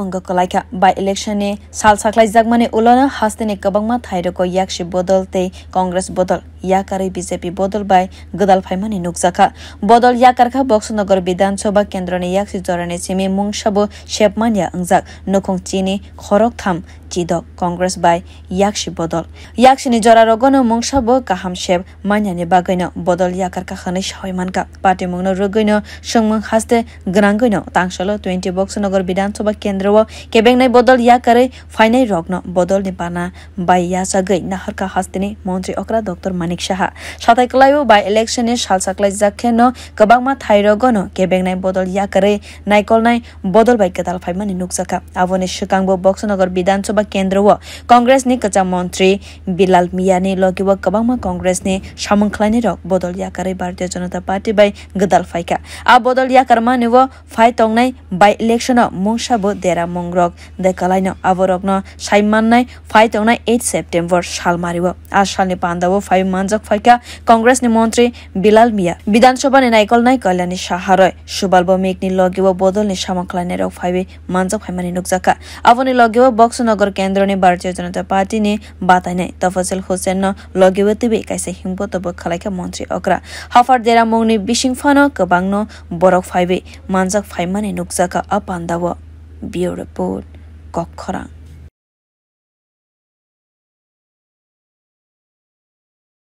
মঙ্গকলাইকা by ইলেকশনে সাল সাকলাই জাগমানে উলনা হাস্তেনে কবংমা থাইরক ইয়াকশি বদল তে কংগ্রেস বদল ইয়াকারে বিজেপি বদল বাই গদাল ফাইমানে নুকজাখা বদল ইয়াকারখা বক্সনগর বিধানসভা কেন্দ্রনে ইয়াকশি জরানে সিমে মুংসাবো শেপমানিয়া অংজাক নুকং চিনি খরক থাম jidok Congress bai yakshi bodol. Yakshini jora rogono mungshabo kaham sheb manyani bagoino bodol yakar kahani shoyman ka party mungno rogoino shongmung haste grangoino tangsholo 20 box nagor bidan soba kendro o kebengnai bodol yakare ফাইনাই রগ্ন বদল নিপানা by ইয়াসাগৈ নাহরকা হাস্তিনি মন্ত্রী অকরা doctor Manik Saha সাতাইকলাইও বাই ইলেকশনে সালসাকলাই জাখেন গবাংমা থাইরগন কেবেংনাই বদল ইয়াকারে নাইকলনাই বদল বাই কেতাল ফাইমানি নুকজাকা আবনে সুকাংব বক্সনগর বিধানসভা ꯊꯣꯛꯄ ꯀꯦꯟꯗ꯭ꯔ कांग्रेसनि कचा मन्त्री बिलाल मियानि लगिव कबांगमा कांग्रेसनि सामंखलानि रक बदल याकारे भारतीय जनता पार्टी बाय गदल फाइका आ बदल याकारमा निव फाइ तंगनाय बाय इलेक्शन मुंगसाबो देरा मंग्रक देखालाइन आवरग्न साइमाननाय फाइ तंगनाय 8 सेप्टेम्बर सालमारिव आ सालनि पान्दाव फाइ मानजक फाइका कांग्रेसनि मन्त्री बिलाल मिया विधानसभानि नायकलनाय कल्याणी साहारय सुबाल बमेकनि लगिव बदलनि सामंखलानि रक फाइबे मानजक फाइमानि नुकजाका आवनि लगिव बक्सनगर केन्द्र ने भारतीय जनता पार्टी ने बताने तफसिल हुसैन न लगिवतिबे कैसे हिंगपत बखलाइके मन्त्री अग्रा हाफार देरा मंगनि बिसिं फानो गोबां न बरक फाइबे मानजाक फाइमाने नुकजाका अपान्दाव बियो रिपोर्ट कखरां